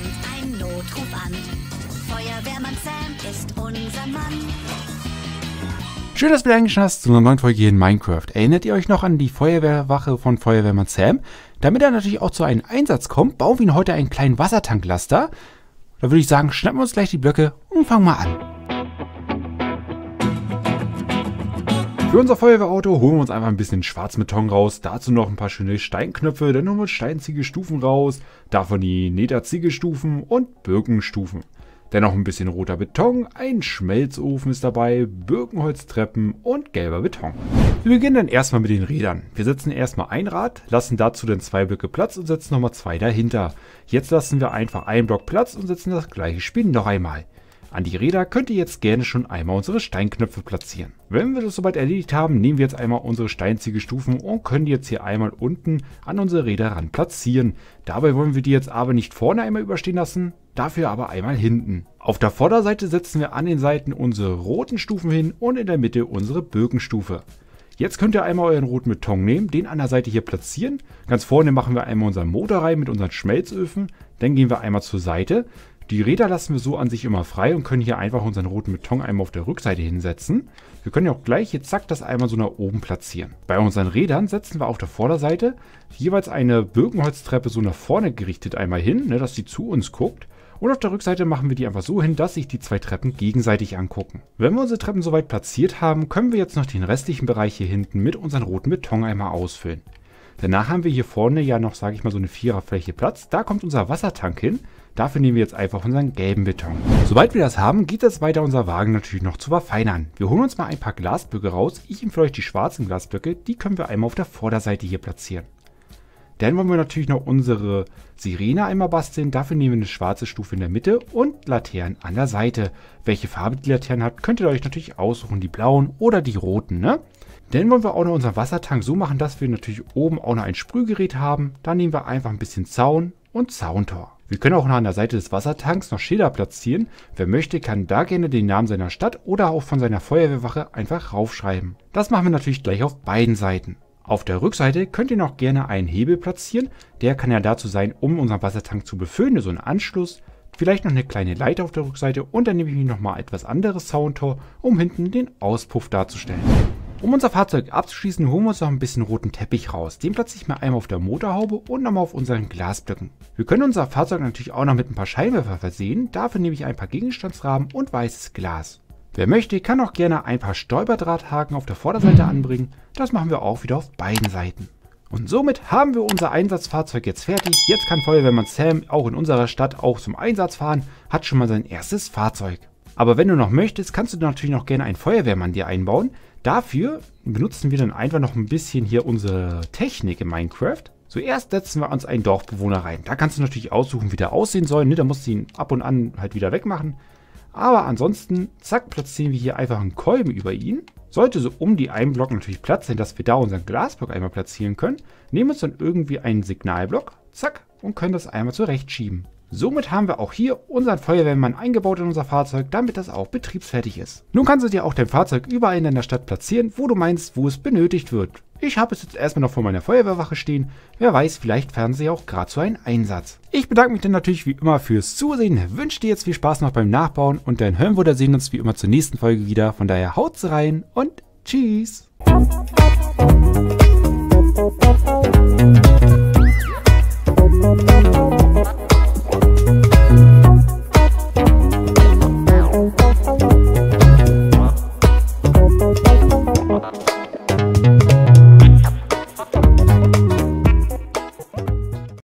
kommt ein Notruf an. Feuerwehrmann Sam ist unser Mann. Schön, dass du wieder eingeschaltet hast zu einer neuen Folge hier in Minecraft. Erinnert ihr euch noch an die Feuerwehrwache von Feuerwehrmann Sam? Damit er natürlich auch zu einem Einsatz kommt, bauen wir ihn heute einen kleinen Wassertanklaster. Da würde ich sagen, schnappen wir uns gleich die Blöcke und fangen mal an. Für unser Feuerwehrauto holen wir uns einfach ein bisschen Schwarzbeton raus, dazu noch ein paar schöne Steinknöpfe, dann holen wir Steinziegelstufen raus, davon die Neterziegelstufen und Birkenstufen. Dann noch ein bisschen roter Beton, ein Schmelzofen ist dabei, Birkenholztreppen und gelber Beton. Wir beginnen dann erstmal mit den Rädern. Wir setzen erstmal ein Rad, lassen dazu dann zwei Blöcke Platz und setzen nochmal zwei dahinter. Jetzt lassen wir einfach einen Block Platz und setzen das gleiche Spiel noch einmal. An die Räder könnt ihr jetzt gerne schon einmal unsere Steinknöpfe platzieren. Wenn wir das soweit erledigt haben, nehmen wir jetzt einmal unsere Steinziegestufen und können die jetzt hier einmal unten an unsere Räder ran platzieren. Dabei wollen wir die jetzt aber nicht vorne einmal überstehen lassen, dafür aber einmal hinten. Auf der Vorderseite setzen wir an den Seiten unsere roten Stufen hin und in der Mitte unsere Birkenstufe. Jetzt könnt ihr einmal euren roten Beton nehmen, den an der Seite hier platzieren. Ganz vorne machen wir einmal unseren Motor rein mit unseren Schmelzöfen. Dann gehen wir einmal zur Seite, die Räder lassen wir so an sich immer frei und können hier einfach unseren roten Beton einmal auf der Rückseite hinsetzen. Wir können ja auch gleich hier zack das einmal so nach oben platzieren. Bei unseren Rädern setzen wir auf der Vorderseite jeweils eine Birkenholztreppe so nach vorne gerichtet einmal hin, ne, dass sie zu uns guckt. Und auf der Rückseite machen wir die einfach so hin, dass sich die zwei Treppen gegenseitig angucken. Wenn wir unsere Treppen soweit platziert haben, können wir jetzt noch den restlichen Bereich hier hinten mit unseren roten Betoneimer ausfüllen. Danach haben wir hier vorne ja noch, sage ich mal, so eine Viererfläche Platz. Da kommt unser Wassertank hin. Dafür nehmen wir jetzt einfach unseren gelben Beton. Sobald wir das haben, geht es weiter, unser Wagen natürlich noch zu verfeinern. Wir holen uns mal ein paar Glasblöcke raus. Ich empfehle euch die schwarzen Glasblöcke, die können wir einmal auf der Vorderseite hier platzieren. Dann wollen wir natürlich noch unsere Sirene einmal basteln. Dafür nehmen wir eine schwarze Stufe in der Mitte und Laternen an der Seite. Welche Farbe die Laternen hat, könnt ihr euch natürlich aussuchen. Die blauen oder die roten, ne? Dann wollen wir auch noch unseren Wassertank so machen, dass wir natürlich oben auch noch ein Sprühgerät haben. Dann nehmen wir einfach ein bisschen Zaun und Zauntor. Wir können auch noch an der Seite des Wassertanks noch Schilder platzieren. Wer möchte, kann da gerne den Namen seiner Stadt oder auch von seiner Feuerwehrwache einfach raufschreiben. Das machen wir natürlich gleich auf beiden Seiten. Auf der Rückseite könnt ihr noch gerne einen Hebel platzieren. Der kann ja dazu sein, um unseren Wassertank zu befüllen, so ein Anschluss. Vielleicht noch eine kleine Leiter auf der Rückseite und dann nehme ich mir nochmal etwas anderes Soundtor, um hinten den Auspuff darzustellen. Um unser Fahrzeug abzuschließen, holen wir uns noch ein bisschen roten Teppich raus. Den platze ich mir einmal auf der Motorhaube und nochmal auf unseren Glasblöcken. Wir können unser Fahrzeug natürlich auch noch mit ein paar Scheinwerfer versehen. Dafür nehme ich ein paar Gegenstandsrahmen und weißes Glas. Wer möchte, kann auch gerne ein paar Stolperdrahthaken auf der Vorderseite anbringen. Das machen wir auch wieder auf beiden Seiten. Und somit haben wir unser Einsatzfahrzeug jetzt fertig. Jetzt kann Feuerwehrmann Sam auch in unserer Stadt auch zum Einsatz fahren, hat schon mal sein erstes Fahrzeug. Aber wenn du noch möchtest, kannst du natürlich noch gerne einen Feuerwehrmann dir einbauen. Dafür benutzen wir dann einfach noch ein bisschen hier unsere Technik in Minecraft. Zuerst setzen wir uns einen Dorfbewohner rein. Da kannst du natürlich aussuchen, wie der aussehen soll. Ne? Da musst du ihn ab und an halt wieder wegmachen. Aber ansonsten, zack, platzieren wir hier einfach einen Kolben über ihn. Sollte so um die einen Block natürlich Platz sein, dass wir da unseren Glasblock einmal platzieren können, nehmen uns dann irgendwie einen Signalblock, zack, und können das einmal zurechtschieben. Somit haben wir auch hier unseren Feuerwehrmann eingebaut in unser Fahrzeug, damit das auch betriebsfertig ist. Nun kannst du dir auch dein Fahrzeug überall in der Stadt platzieren, wo du meinst, wo es benötigt wird. Ich habe es jetzt erstmal noch vor meiner Feuerwehrwache stehen. Wer weiß, vielleicht fern sie auch gerade so einen Einsatz. Ich bedanke mich dann natürlich wie immer fürs Zusehen, wünsche dir jetzt viel Spaß noch beim Nachbauen und dann hören wir oder sehen uns wie immer zur nächsten Folge wieder. Von daher haut's rein und tschüss!